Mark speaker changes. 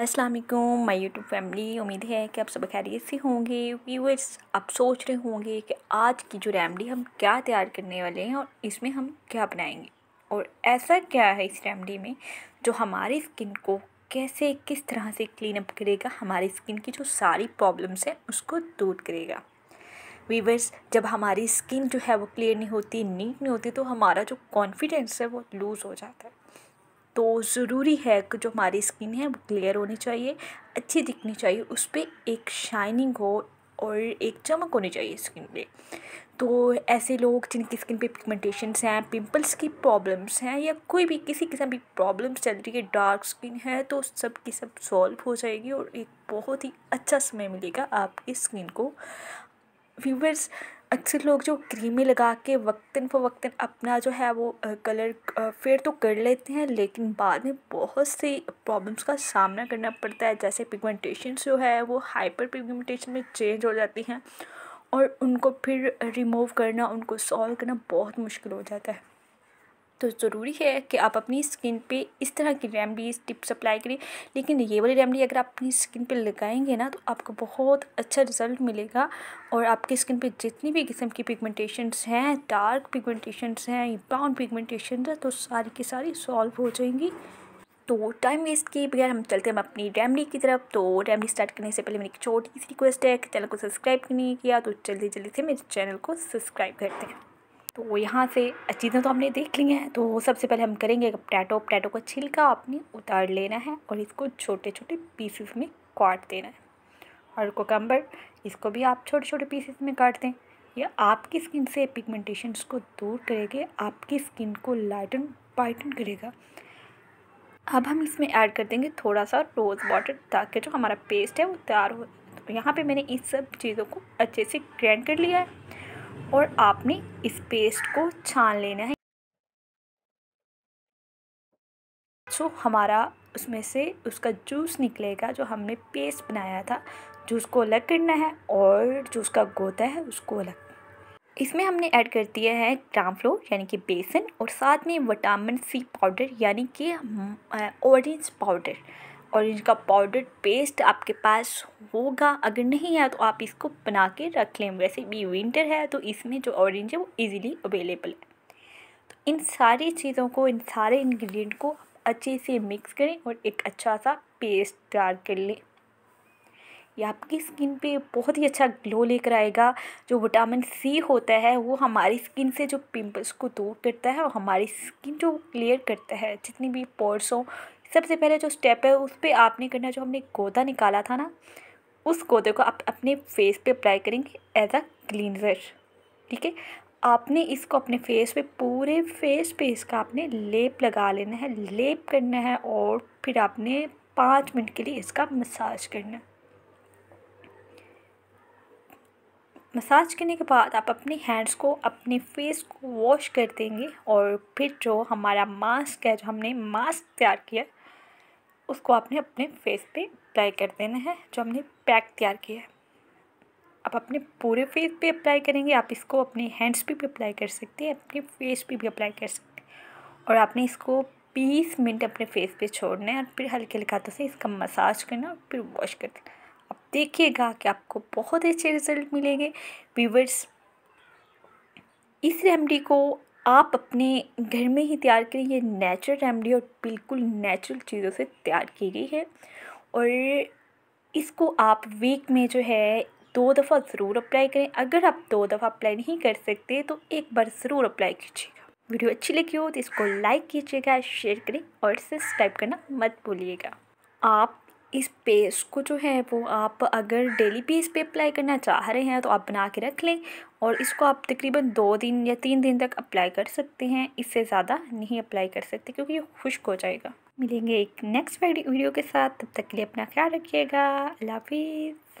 Speaker 1: अस्सलाम वालेकुम my YouTube family उम्मीद है कि आप सब खैरियत से होंगे व्यूअर्स आप सोच रहे होंगे कि आज की जो रेमडी हम क्या तैयार करने वाले हैं और इसमें हम क्या बनाएंगे और ऐसा क्या है इस रेमडी में जो हमारी स्किन को कैसे किस तरह से क्लीन अप करेगा हमारी स्किन की जो सारी प्रॉब्लम्स हैं उसको दूर करेगा वीवर्स जब हमारी स्किन जो है वो क्लियर नहीं होती नीट नहीं होती तो हमारा जो कॉन्फिडेंस है वो लूज़ हो जाता है तो ज़रूरी है कि जो हमारी स्किन है वो क्लियर होनी चाहिए अच्छी दिखनी चाहिए उस पर एक शाइनिंग हो और एक चमक होनी चाहिए स्किन पे तो ऐसे लोग जिनकी स्किन पे पिगमेंटेशन हैं पिंपल्स की प्रॉब्लम्स हैं या कोई भी किसी किस्म की प्रॉब्लम्स चल रही है डार्क स्किन है तो सब की सब सॉल्व हो जाएगी और एक बहुत ही अच्छा समय मिलेगा आपकी स्किन को व्यूवर्स अक्सर लोग जो क्रीमी लगा के वक्ता फ़ अपना जो है वो कलर फेयर तो कर लेते हैं लेकिन बाद में बहुत सी प्रॉब्लम्स का सामना करना पड़ता है जैसे पिगमेंटेशन जो है वो हाइपर पिगमेंटेशन में चेंज हो जाती हैं और उनको फिर रिमूव करना उनको सॉल्व करना बहुत मुश्किल हो जाता है तो ज़रूरी है कि आप अपनी स्किन पे इस तरह की रेमडीज़ टिप्स अप्लाई करें लेकिन ये वाली रेमडी अगर आप अपनी स्किन पे लगाएंगे ना तो आपको बहुत अच्छा रिजल्ट मिलेगा और आपकी स्किन पे जितनी भी किस्म की पिगमेंटेशंस हैं डार्क पिगमेंटेशंस हैं ब्राउन पिगमेंटेशन है तो सारी की सारी सॉल्व हो जाएंगी तो टाइम वेस्ट किए बगैर हम चलते हैं हम अपनी रेमडी की तरफ तो रेमडी स्टार्ट करने से पहले मेरी एक छोटी सी रिक्वेस्ट है कि चैनल को सब्सक्राइब नहीं किया तो जल्दी जल्दी से मेरे चैनल को सब्सक्राइब करते हैं तो यहाँ से चीज़ें तो हमने देख ली हैं तो सबसे पहले हम करेंगे पटैटो पटैटो का छिलका आपने उतार लेना है और इसको छोटे छोटे पीसेस में काट देना है और कोकम्बर इसको भी आप छोटे छोटे पीसेस में काट दें यह आपकी स्किन से पिगमेंटेशन को दूर करेगा आपकी स्किन को लाइटन ब्राइटन करेगा अब हम इसमें ऐड कर देंगे थोड़ा सा रोज़ वाटर ताकि जो हमारा पेस्ट है वो तैयार हो तो यहाँ पे मैंने इस सब चीज़ों को अच्छे से ग्रैंड कर लिया है और आपने इस पेस्ट को छान लेना है जो हमारा उसमें से उसका जूस निकलेगा जो हमने पेस्ट बनाया था जूस को अलग करना है और जो उसका गोता है उसको अलग इसमें हमने ऐड कर दिया है ग्राम फ्लोर यानी कि बेसन और साथ में विटामिन सी पाउडर यानी कि ऑरेंज पाउडर ऑरेंज का पाउडर पेस्ट आपके पास होगा अगर नहीं है तो आप इसको बना के रख लें वैसे भी विंटर है तो इसमें जो ऑरेंज है वो इजीली अवेलेबल है तो इन सारी चीज़ों को इन सारे इंग्रेडिएंट को अच्छे से मिक्स करें और एक अच्छा सा पेस्ट तैयार कर लें ये आपकी स्किन पे बहुत ही अच्छा ग्लो लेकर आएगा जो विटामिन सी होता है वो हमारी स्किन से जो पिंपल्स को दूर करता है और हमारी स्किन जो क्लियर करता है जितनी भी पोर्स हों सबसे पहले जो स्टेप है उस पर आपने करना जो हमने गोदा निकाला था ना उस गोदे को आप अपने फेस पे अप्लाई करेंगे एज अ क्लीनजर ठीक है आपने इसको अपने फेस पे पूरे फेस पे इसका आपने लेप लगा लेना है लेप करना है और फिर आपने पाँच मिनट के लिए इसका मसाज करना है मसाज करने के बाद आप अपने हैंड्स को अपने फेस को वॉश कर देंगे और फिर जो हमारा मास्क है जो हमने मास्क तैयार किया उसको आपने अपने फेस पे अप्लाई कर देना है जो हमने पैक तैयार किया है आप अपने पूरे फेस पे अप्लाई करेंगे आप इसको अपने हैंड्स पे भी अप्लाई कर सकते हैं अपने फेस पे भी अप्लाई कर सकते हैं और आपने इसको बीस मिनट अपने फेस पे छोड़ना है और फिर हल्के हल्के हाथों से इसका मसाज करना और फिर वॉश कर देना आप देखिएगा कि आपको बहुत अच्छे रिजल्ट मिलेंगे वीवर्स इस रेमडी को आप अपने घर में ही तैयार करें ये नेचुरल रेमडी और बिल्कुल नेचुरल चीज़ों से तैयार की गई है और इसको आप वीक में जो है दो दफ़ा ज़रूर अप्लाई करें अगर आप दो दफ़ा अप्लाई नहीं कर सकते तो एक बार ज़रूर अप्लाई कीजिएगा वीडियो अच्छी लगी हो तो इसको लाइक कीजिएगा शेयर करें और सब्सक्राइब करना मत भूलिएगा आप इस पेस्ट को जो है वो आप अगर डेली बेस पे अप्लाई करना चाह रहे हैं तो आप बना के रख लें और इसको आप तकरीबन दो दिन या तीन दिन तक अप्लाई कर सकते हैं इससे ज़्यादा नहीं अप्लाई कर सकते क्योंकि ये खुश्क हो जाएगा मिलेंगे एक नेक्स्ट वीडियो के साथ तब तक के लिए अपना ख्याल रखिएगा अल्लाह हाफिज़